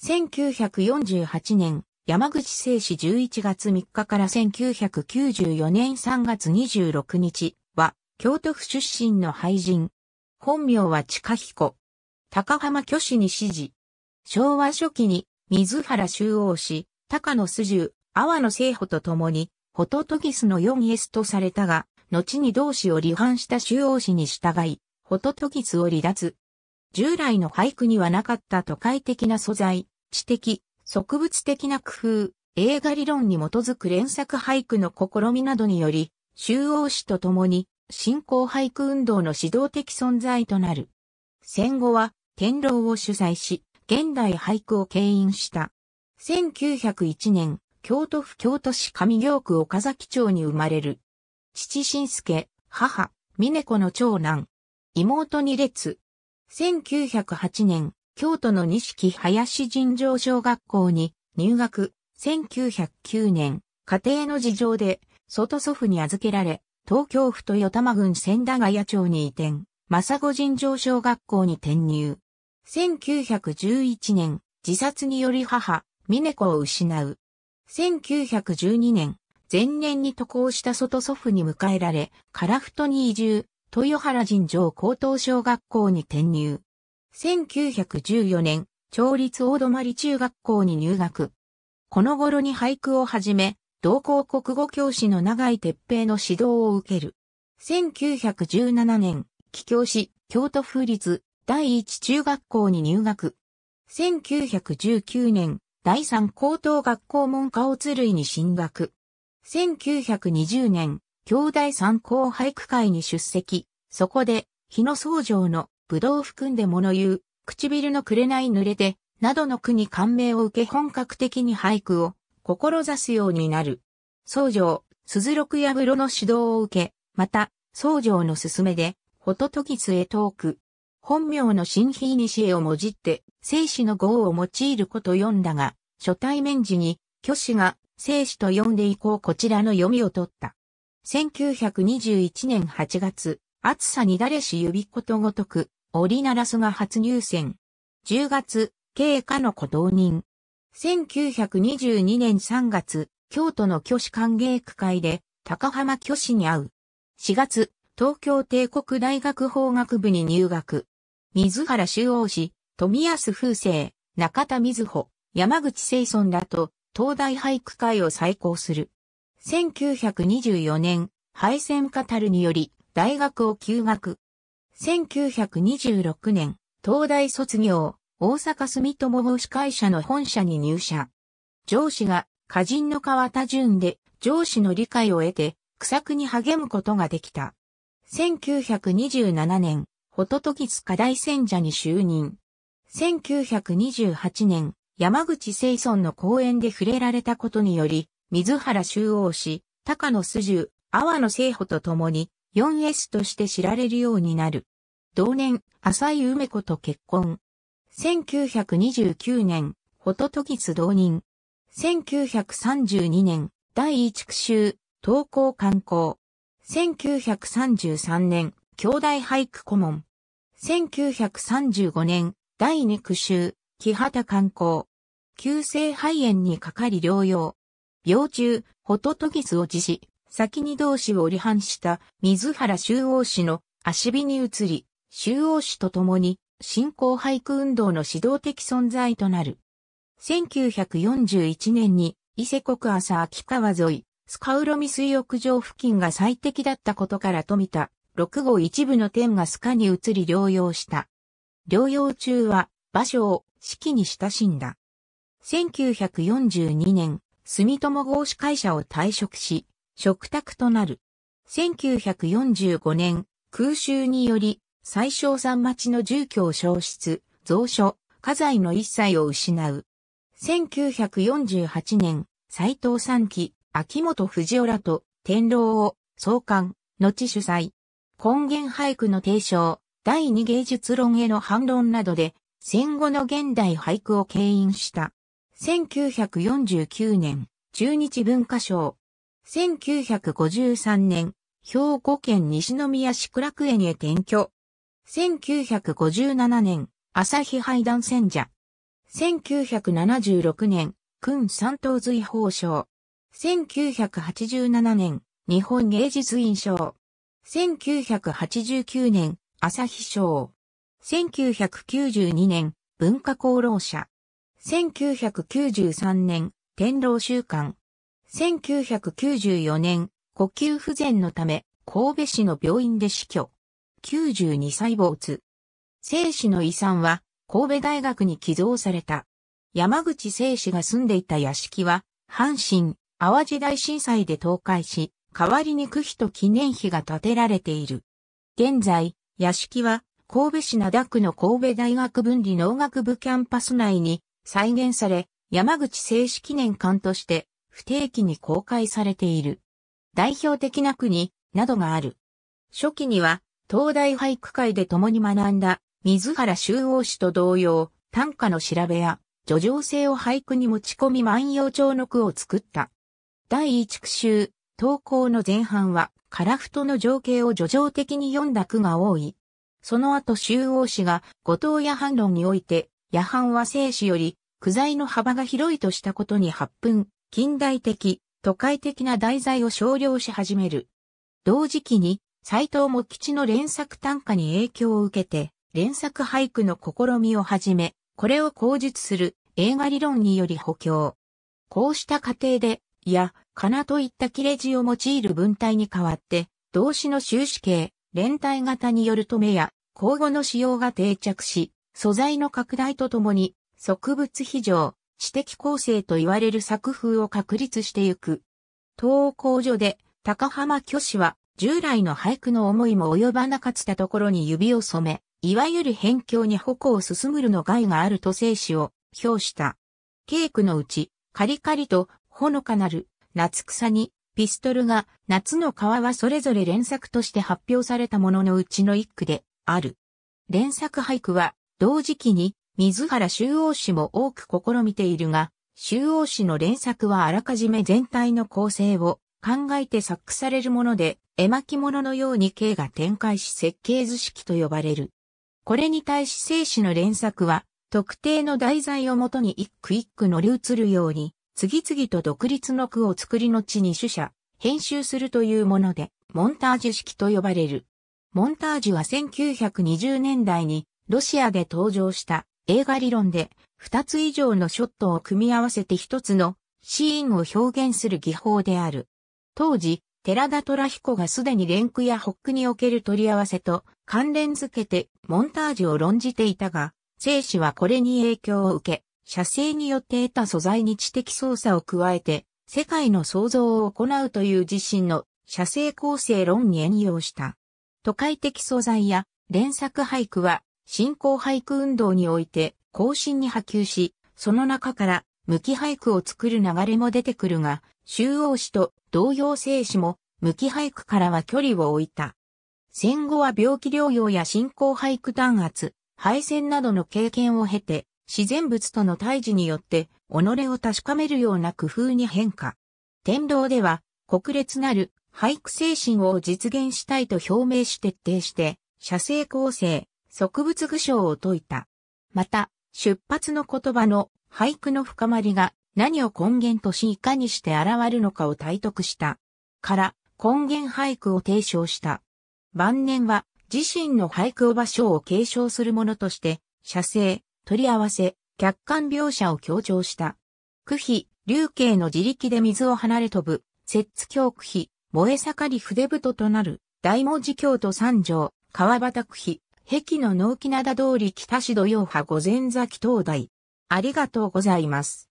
1948年、山口聖子11月3日から1994年3月26日は、京都府出身の俳人。本名は近彦。高浜虚子に指示。昭和初期に、水原周王氏、高野須重、阿波野聖保と共に、ホトトギスの4イエスとされたが、後に同氏を離反した周王氏に従い、ホトトギスを離脱。従来の俳句にはなかった都会的な素材、知的、植物的な工夫、映画理論に基づく連作俳句の試みなどにより、周王氏と共に新興俳句運動の指導的存在となる。戦後は天狼を主催し、現代俳句を牽引した。1901年、京都府京都市上京区岡崎町に生まれる。父新助、母、峰子の長男。妹二列、1908年、京都の錦林尋常小学校に入学、1909年、家庭の事情で、外祖父に預けられ、東京府豊玉郡千駄ヶ谷町に移転、正子尋常小学校に転入。1911年、自殺により母、峰子を失う。1912年、前年に渡航した外祖父に迎えられ、カラフトに移住、豊原尋常高等小学校に転入。1914年、町立大泊中学校に入学。この頃に俳句をはじめ、同校国語教師の永井哲平の指導を受ける。1917年、帰郷し、京都府立第一中学校に入学。1919年、第三高等学校文化を鶴井に進学。1920年、兄弟参考俳句会に出席。そこで、日野僧城の、葡萄含んで物言う、唇の紅濡れて、などの句に感銘を受け本格的に俳句を、志すようになる。僧城、鈴六や呂の指導を受け、また、僧城の勧めで、ホトトギスへ遠く、本名の新日西へをもじって、生死の号を用いること読んだが、初対面時に、虚子が、生死と呼んでいこうこちらの読みを取った。1921年8月、暑さにだれし指ことごとく、折りならすが初入選。10月、経過の子同人。1922年3月、京都の巨子歓迎区会で、高浜巨子に会う。4月、東京帝国大学法学部に入学。水原修王氏、富安風生、中田瑞穂、山口清村らと、東大俳句会を再興する。1924年、敗戦カタルにより、大学を休学。1926年、東大卒業、大阪住友母子会社の本社に入社。上司が、歌人の川田淳で、上司の理解を得て、苦木に励むことができた。1927年、ホトトギス課題選者に就任。1928年、山口清村の講演で触れられたことにより、水原修央氏、高野素十、阿波野聖穂と共に 4S として知られるようになる。同年、浅井梅子と結婚。1929年、ホトトギス同人。1932年、第一区州、東高観光。1933年、兄弟俳句顧問。1935年、第二区州、木畑観光。急性肺炎にかかり療養。幼虫、ホトトギスを辞し、先に同志を離反した水原修王氏の足火に移り、修王氏と共に新興俳句運動の指導的存在となる。1941年に伊勢国朝秋川沿い、スカウロミ水浴場付近が最適だったことから富田、6号一部の点がスカに移り療養した。療養中は場所を四季に親しんだ。1942年、住友合資会社を退職し、食卓となる。1945年、空襲により、最小山町の住居を消失、蔵書、家財の一切を失う。1948年、斎藤三期、秋元藤らと天狼を創刊、後主催。根源俳句の提唱、第二芸術論への反論などで、戦後の現代俳句を牽引した。1949年、中日文化賞。1953年、兵庫県西宮市倉区園へ転居。1957年、朝日拝談選者。1976年、君三等随法賞。1987年、日本芸術院賞。1989年、朝日賞。1992年、文化功労者。1993年、天老週間。1994年、呼吸不全のため、神戸市の病院で死去。92歳没。生死の遺産は、神戸大学に寄贈された。山口生死が住んでいた屋敷は、阪神、淡路大震災で倒壊し、代わりに区費と記念碑が建てられている。現在、屋敷は、神戸市灘区の神戸大学分離農学部キャンパス内に再現され、山口静止記念館として不定期に公開されている。代表的な国などがある。初期には東大俳句会で共に学んだ水原修王氏と同様、短歌の調べや叙情性を俳句に持ち込み万葉帳の句を作った。第一句集、投稿の前半は、樺太の情景を叙情的に読んだ句が多い。その後、修王氏が、後藤や反論において、夜半は生死より、具材の幅が広いとしたことに発奮、近代的、都会的な題材を少量し始める。同時期に、斎藤茂吉の連作短歌に影響を受けて、連作俳句の試みを始め、これを口述する映画理論により補強。こうした過程で、いや、かなといった切れ字を用いる文体に代わって、動詞の終止形、連帯型によるとめや、交互の使用が定着し、素材の拡大とともに、植物非常、知的構成と言われる作風を確立してゆく。東工所で、高浜巨子は、従来の俳句の思いも及ばなかったところに指を染め、いわゆる辺境に矛を進むるの害があると生死を表した。稽古のうち、カリカリとほのかなる夏草にピストルが夏の川はそれぞれ連作として発表されたもののうちの一句である。連作俳句は同時期に水原周王氏も多く試みているが、周王氏の連作はあらかじめ全体の構成を考えて作されるもので、絵巻物のように形が展開し設計図式と呼ばれる。これに対し静止の連作は、特定の題材をもとに一句一句乗り移るように、次々と独立の句を作り後に主者、編集するというもので、モンタージュ式と呼ばれる。モンタージュは1920年代にロシアで登場した映画理論で、2つ以上のショットを組み合わせて1つのシーンを表現する技法である。当時、寺田虎彦がすでにレンクやホックにおける取り合わせと関連づけてモンタージュを論じていたが、静止はこれに影響を受け、写生によって得た素材に知的操作を加えて、世界の創造を行うという自身の写生構成論に援用した。都会的素材や連作俳句は新興俳句運動において後進に波及し、その中から無機俳句を作る流れも出てくるが、周王子と同様生死も無機俳句からは距離を置いた。戦後は病気療養や新興俳句弾圧、敗戦などの経験を経て、自然物との対峙によって、己を確かめるような工夫に変化。天道では、国烈なる俳句精神を実現したいと表明し徹底して、写生構成、植物具象を説いた。また、出発の言葉の俳句の深まりが何を根源としいかにして現るのかを体得した。から、根源俳句を提唱した。晩年は自身の俳句を場所を継承するものとして、写生、取り合わせ、客観描写を強調した。区比、流景の自力で水を離れ飛ぶ、摂津教区比、燃え盛り筆太となる、大文字教徒三条、川端区比、壁の納期灘通り北市土曜派御前崎灯台。ありがとうございます。